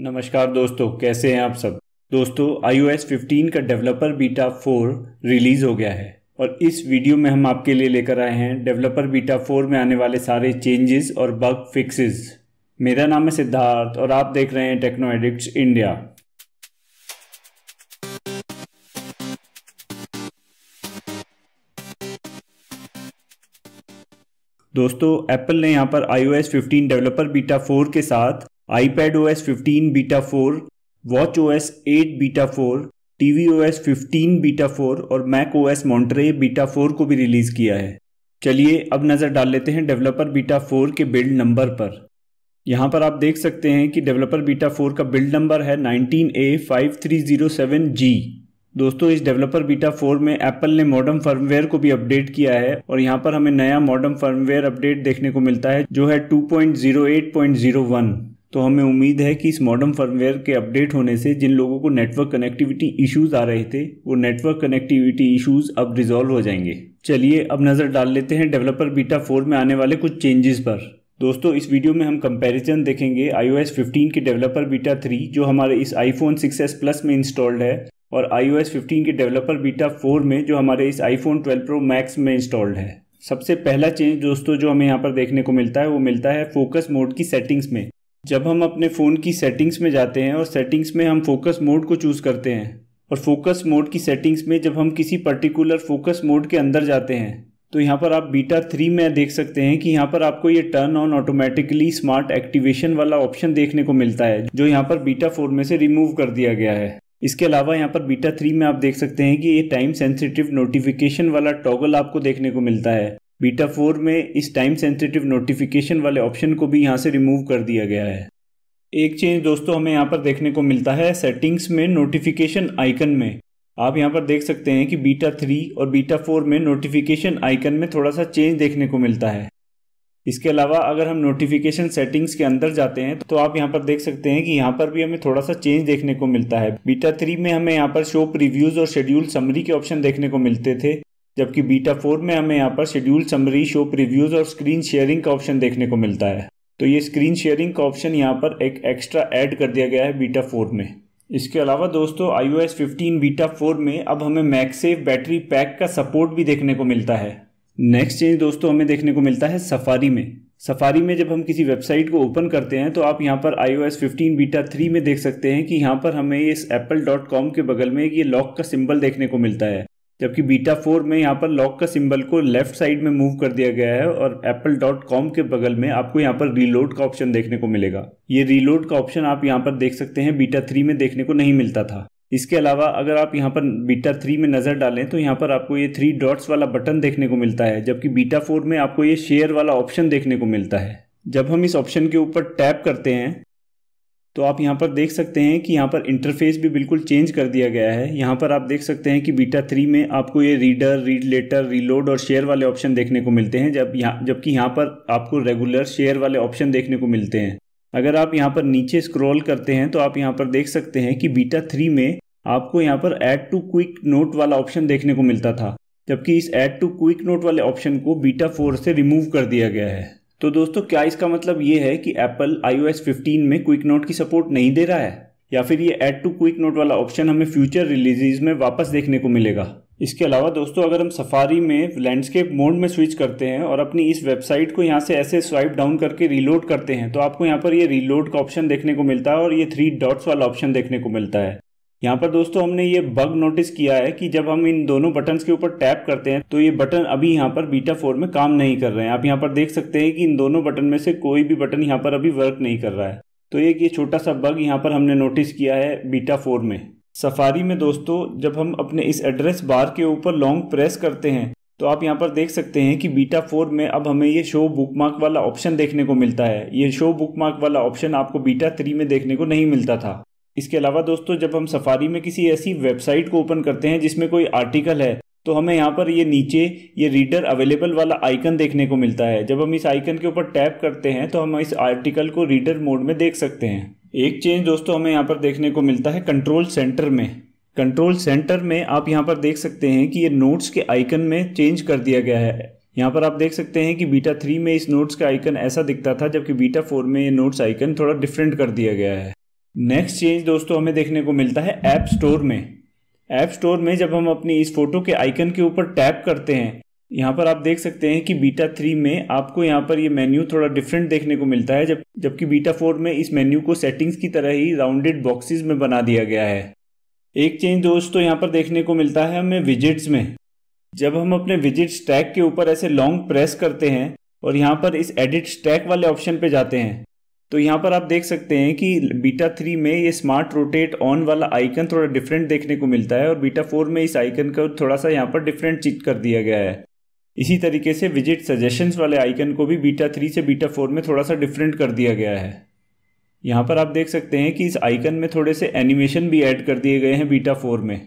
नमस्कार दोस्तों कैसे हैं आप सब दोस्तों iOS 15 का डेवलपर बीटा 4 रिलीज़ हो गया है और इस वीडियो में हम आपके लिए लेकर आए हैं डेवलपर बीटा 4 में आने वाले सारे चेंजेस और बग फिक्सेस मेरा नाम है सिद्धार्थ और आप देख रहे हैं टेक्नो एडिक्ट इंडिया दोस्तों एप्पल ने यहाँ पर iOS 15 डेवलपर बीटा 4 के साथ iPad O S beta four watch O S eight beta four TV O S S fifteen beta फोर और Mac O S Monterey beta four को भी रिलीज किया है चलिए अब नज़र डाल लेते हैं डेवलपर बीटा फोर के बिल्ड नंबर पर यहाँ पर आप देख सकते हैं कि डेवलपर बीटा फोर का बिल्ड नंबर है nineteen A five three zero seven G दोस्तों इस डेवलपर बीटा फोर में एप्पल ने मॉडर्न फर्मवेयर को भी अपडेट किया है और यहाँ पर हमें नया मॉडर्न फर्मवेयर अपडेट देखने को मिलता है जो है two point point zero zero eight one तो हमें उम्मीद है कि इस मॉडर्न फर्मवेयर के अपडेट होने से जिन लोगों को नेटवर्क कनेक्टिविटी इश्यूज आ रहे थे वो नेटवर्क कनेक्टिविटी इश्यूज अब रिजॉल्व हो जाएंगे चलिए अब नज़र डाल लेते हैं डेवलपर बीटा फोर में आने वाले कुछ चेंजेस पर दोस्तों इस वीडियो में हम कंपैरिजन देखेंगे iOS एस के डेवलपर बीटा थ्री जो हमारे इस सिक्स एस प्लस में इंस्टॉल्ड है और iOS एस के डेवलपर बीटा फोर में जो हमारे इस फोन ट्वेल्व प्रो मैक्स में इंस्टॉल्ड है सबसे पहला चेंज दोस्तों जो हमें यहाँ पर देखने को मिलता है वो मिलता है फोकस मोड की सेटिंग्स में जब हम अपने फ़ोन की सेटिंग्स में जाते हैं और सेटिंग्स में हम फोकस मोड को चूज़ करते हैं और फोकस मोड की सेटिंग्स में जब हम किसी पर्टिकुलर फोकस मोड के अंदर जाते हैं तो यहाँ पर आप बीटा थ्री में देख सकते हैं कि यहाँ पर आपको ये turn on automatically smart activation वाला ऑप्शन देखने को मिलता है जो यहाँ पर बीटा फोर में से रिमूव कर दिया गया है इसके अलावा यहाँ पर बीटा थ्री में आप देख सकते हैं कि ये टाइम सेंसिटिव नोटिफिकेशन वाला टॉगल आपको देखने को मिलता है बीटा फोर में इस टाइम सेंसिटिव नोटिफिकेशन वाले ऑप्शन को भी यहाँ से रिमूव कर दिया गया है एक चेंज दोस्तों हमें यहाँ पर देखने को मिलता है सेटिंग्स में नोटिफिकेशन आइकन में आप यहाँ पर देख सकते हैं कि बीटा थ्री और बीटा फोर में नोटिफिकेशन आइकन में थोड़ा सा चेंज देखने को मिलता है इसके अलावा अगर हम नोटिफिकेशन सेटिंग्स के अंदर जाते हैं तो आप यहाँ पर देख सकते हैं कि यहाँ पर भी हमें थोड़ा सा चेंज देखने को मिलता है बीटा थ्री में हमें यहाँ पर शो प्रीव्यूज और शेड्यूल समरी के ऑप्शन देखने को मिलते थे जबकि बीटा फोर में हमें यहाँ पर शेड्यूल समरी शोप रिव्यूज़ और स्क्रीन शेयरिंग का ऑप्शन देखने को मिलता है तो ये स्क्रीन शेयरिंग का ऑप्शन यहाँ पर एक एक्स्ट्रा ऐड कर दिया गया है बीटा फोर में इसके अलावा दोस्तों I O S fifteen beta four में अब हमें मैक्सेफ बैटरी पैक का सपोर्ट भी देखने को मिलता है नेक्स्ट चेंज दोस्तों हमें देखने को मिलता है सफारी में सफारी में जब हम किसी वेबसाइट को ओपन करते हैं तो आप यहाँ पर I O S fifteen beta three में देख सकते हैं कि यहाँ पर हमें इस एप्पल डॉट कॉम के बगल में ये लॉक का सिंबल देखने को मिलता है जबकि बीटा फोर में यहाँ पर लॉक का सिंबल को लेफ्ट साइड में मूव कर दिया गया है और एप्पल डॉट कॉम के बगल में आपको यहाँ पर रीलोड का ऑप्शन देखने को मिलेगा ये रीलोड का ऑप्शन आप यहाँ पर देख सकते हैं बीटा थ्री में देखने को नहीं मिलता था इसके अलावा अगर आप यहाँ पर बीटा थ्री में नज़र डालें तो यहाँ पर आपको ये थ्री डॉट्स वाला बटन देखने को मिलता है जबकि बीटा फोर में आपको ये शेयर वाला ऑप्शन देखने को मिलता है जब हम इस ऑप्शन के ऊपर टैप करते हैं तो आप यहाँ पर देख सकते हैं कि यहाँ पर इंटरफेस भी बिल्कुल चेंज कर दिया गया है यहाँ पर आप देख सकते हैं कि बीटा थ्री में आपको ये रीडर रीड लेटर रीलोड और शेयर वाले ऑप्शन देखने को मिलते हैं जब यहाँ जबकि यहाँ पर आपको रेगुलर शेयर वाले ऑप्शन देखने को मिलते हैं अगर आप यहाँ पर नीचे स्क्रॉल करते हैं तो आप यहाँ पर देख सकते हैं कि बीटा थ्री में आपको यहाँ पर एड टू क्विक नोट वाला ऑप्शन देखने को मिलता था जबकि इस एड टू क्विक नोट वाले ऑप्शन को बीटा फोर से रिमूव कर दिया गया है तो दोस्तों क्या इसका मतलब ये है कि एप्पल आईओएस 15 में क्विक नोट की सपोर्ट नहीं दे रहा है या फिर ये एड टू क्विक नोट वाला ऑप्शन हमें फ्यूचर रिलीजेज में वापस देखने को मिलेगा इसके अलावा दोस्तों अगर हम सफारी में लैंडस्केप मोड में स्विच करते हैं और अपनी इस वेबसाइट को यहाँ से ऐसे स्वाइप डाउन करके रीलोड करते हैं तो आपको यहाँ पर ये रीलोड का ऑप्शन देखने को मिलता है और ये थ्री डॉट्स वाला ऑप्शन देखने को मिलता है यहाँ पर दोस्तों हमने ये बग नोटिस किया है कि जब हम इन दोनों बटन के ऊपर टैप करते हैं तो ये बटन अभी यहाँ पर बीटा फोर में काम नहीं कर रहे हैं आप यहाँ पर देख सकते हैं कि इन दोनों बटन में से कोई भी बटन यहाँ पर अभी वर्क नहीं कर रहा है तो एक ये छोटा सा बग यहाँ पर हमने नोटिस किया है बीटा फोर में सफारी में दोस्तों जब हम अपने इस एड्रेस बार के ऊपर लॉन्ग प्रेस करते हैं तो आप यहाँ पर देख सकते हैं कि बीटा फोर में अब हमें ये शो बुकमार्क वाला ऑप्शन देखने को मिलता है ये शो बुकमार्क वाला ऑप्शन आपको बीटा थ्री में देखने को नहीं मिलता था इसके अलावा दोस्तों जब हम सफारी में किसी ऐसी वेबसाइट को ओपन करते हैं जिसमें कोई आर्टिकल है तो हमें यहाँ पर ये नीचे ये रीडर अवेलेबल वाला आइकन देखने को मिलता है जब हम इस आइकन के ऊपर टैप करते हैं तो हम इस आर्टिकल को रीडर मोड में देख सकते हैं एक चेंज दोस्तों हमें यहाँ पर देखने को मिलता है कंट्रोल सेंटर में कंट्रोल सेंटर में आप यहाँ पर देख सकते हैं कि ये नोट्स के आइकन में चेंज कर दिया गया है यहाँ पर आप देख सकते हैं कि बीटा थ्री में इस नोट्स का आइकन ऐसा दिखता था जबकि बीटा फोर में ये नोट्स आइकन थोड़ा डिफरेंट कर दिया गया है नेक्स्ट चेंज दोस्तों हमें देखने को मिलता है ऐप स्टोर में ऐप स्टोर में जब हम अपनी इस फोटो के आइकन के ऊपर टैप करते हैं यहाँ पर आप देख सकते हैं कि बीटा थ्री में आपको यहाँ पर ये मेन्यू थोड़ा डिफरेंट देखने को मिलता है जब जबकि बीटा फोर में इस मेन्यू को सेटिंग्स की तरह ही राउंडेड बॉक्सेस में बना दिया गया है एक चेंज दोस्तों यहाँ पर देखने को मिलता है हमें विजिट्स में जब हम अपने विजिट स्टैक के ऊपर ऐसे लॉन्ग प्रेस करते हैं और यहाँ पर इस एडिट स्टैक वाले ऑप्शन पे जाते हैं तो यहाँ पर आप देख सकते हैं कि बीटा थ्री में ये स्मार्ट रोटेट ऑन वाला आइकन थोड़ा डिफरेंट देखने को मिलता है और बीटा फोर में इस आइकन को थोड़ा सा यहाँ पर डिफरेंट चीज कर दिया गया है इसी तरीके से विजिट सजेशंस वाले आइकन को भी बीटा थ्री से बीटा फोर में थोड़ा सा डिफरेंट कर दिया गया है यहाँ पर आप देख सकते हैं कि इस आइकन में थोड़े से एनिमेशन भी ऐड कर दिए गए हैं बीटा फोर में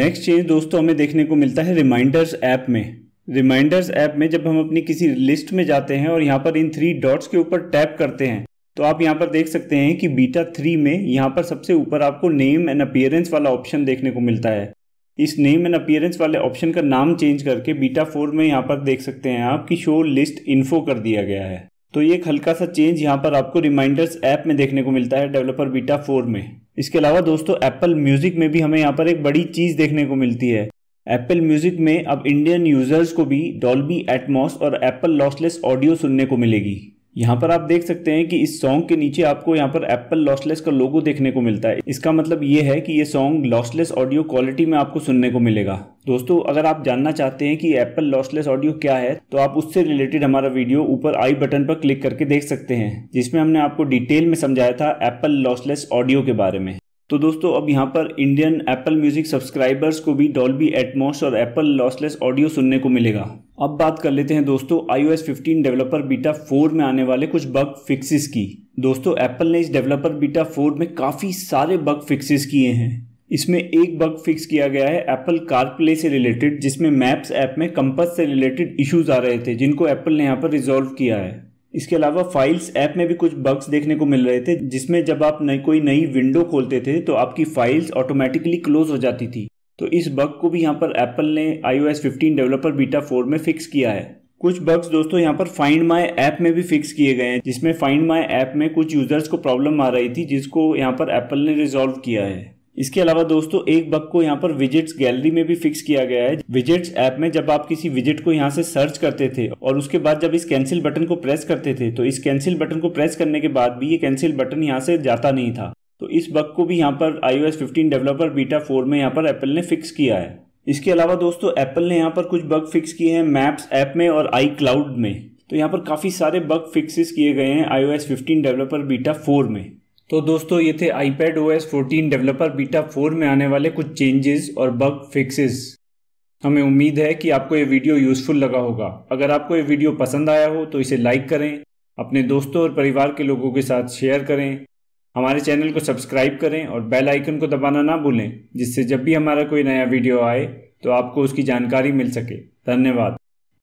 नेक्स्ट चेंज दोस्तों हमें देखने को मिलता है रिमाइंडर्स ऐप में रिमाइंडर्स ऐप में जब हम अपनी किसी लिस्ट में जाते हैं और यहाँ पर इन थ्री डॉट्स के ऊपर टैप करते हैं तो आप यहाँ पर देख सकते हैं कि बीटा थ्री में यहाँ पर सबसे ऊपर आपको नेम एंड अपियरेंस वाला ऑप्शन देखने को मिलता है इस नेम एंड अपियरेंस वाले ऑप्शन का नाम चेंज करके बीटा फोर में यहाँ पर देख सकते हैं आप कि शो लिस्ट इन्फो कर दिया गया है तो ये एक हल्का सा चेंज यहाँ पर आपको रिमाइंडर्स ऐप में देखने को मिलता है डेवलपर बीटा फोर में इसके अलावा दोस्तों एप्पल म्यूजिक में भी हमें यहाँ पर एक बड़ी चीज़ देखने को मिलती है एप्पल म्यूजिक में अब इंडियन यूजर्स को भी डॉल्बी एटमॉस और एप्पल लॉसलेस ऑडियो सुनने को मिलेगी यहाँ पर आप देख सकते हैं कि इस सॉन्ग के नीचे आपको यहाँ पर एप्पल लॉसलेस का लोगो देखने को मिलता है इसका मतलब ये है कि ये सॉन्ग लॉसलेस ऑडियो क्वालिटी में आपको सुनने को मिलेगा दोस्तों अगर आप जानना चाहते हैं कि एप्पल लॉसलेस ऑडियो क्या है तो आप उससे रिलेटेड हमारा वीडियो ऊपर आई बटन पर क्लिक करके देख सकते हैं जिसमें हमने आपको डिटेल में समझाया था एप्पल लॉसलेस ऑडियो के बारे में तो दोस्तों अब यहाँ पर इंडियन एप्पल म्यूजिक सब्सक्राइबर्स को भी डॉल्बी एटमोस और एप्पल लॉसलेस ऑडियो सुनने को मिलेगा अब बात कर लेते हैं दोस्तों iOS 15 डेवलपर बीटा 4 में आने वाले कुछ बग फिक्सेस की दोस्तों एप्पल ने इस डेवलपर बीटा 4 में काफ़ी सारे बग फिक्सेस किए हैं इसमें एक बग फिक्स किया गया है एप्पल कारप्ले से रिलेटेड जिसमें मैप्स ऐप में कंपस से रिलेटेड इश्यूज आ रहे थे जिनको एप्पल ने यहाँ पर रिजोल्व किया है इसके अलावा फाइल्स ऐप में भी कुछ बग्स देखने को मिल रहे थे जिसमें जब आप नई कोई नई विंडो खोलते थे तो आपकी फाइल्स ऑटोमेटिकली क्लोज हो जाती थी तो इस बग को भी यहाँ पर एप्पल ने S fifteen developer beta four में फिक्स किया है कुछ बग्स दोस्तों यहाँ पर फाइंड माई ऐप में भी फिक्स किए गए हैं जिसमें फाइंड माई ऐप में कुछ यूजर्स को प्रॉब्लम आ रही थी जिसको यहाँ पर एप्पल ने रिजोल्व किया है इसके अलावा दोस्तों एक बग को यहाँ पर विजिट्स गैलरी में भी फिक्स किया गया है विजिट्स ऐप में जब आप किसी विजिट को यहाँ से सर्च करते थे और उसके बाद जब इस कैंसिल बटन को प्रेस करते थे तो इस कैंसिल बटन को प्रेस करने के बाद भी ये कैंसिल बटन यहाँ से जाता नहीं था तो इस बग को भी यहाँ पर I O S developer beta four में यहाँ पर एप्पल ने फिक्स किया है इसके अलावा दोस्तों एप्पल ने यहाँ पर कुछ बग फिक्स किए हैं मैप्स ऐप में और आई क्लाउड में तो यहाँ पर काफ़ी सारे बग फिक्सिस किए गए हैं I O S developer beta four में तो दोस्तों ये थे ओ एस 14 डेवलपर बीटा 4 में आने वाले कुछ चेंजेस और बग फिक्सेस हमें उम्मीद है कि आपको ये वीडियो यूज़फुल लगा होगा अगर आपको ये वीडियो पसंद आया हो तो इसे लाइक करें अपने दोस्तों और परिवार के लोगों के साथ शेयर करें हमारे चैनल को सब्सक्राइब करें और बेल आइकन को दबाना ना भूलें जिससे जब भी हमारा कोई नया वीडियो आए तो आपको उसकी जानकारी मिल सके धन्यवाद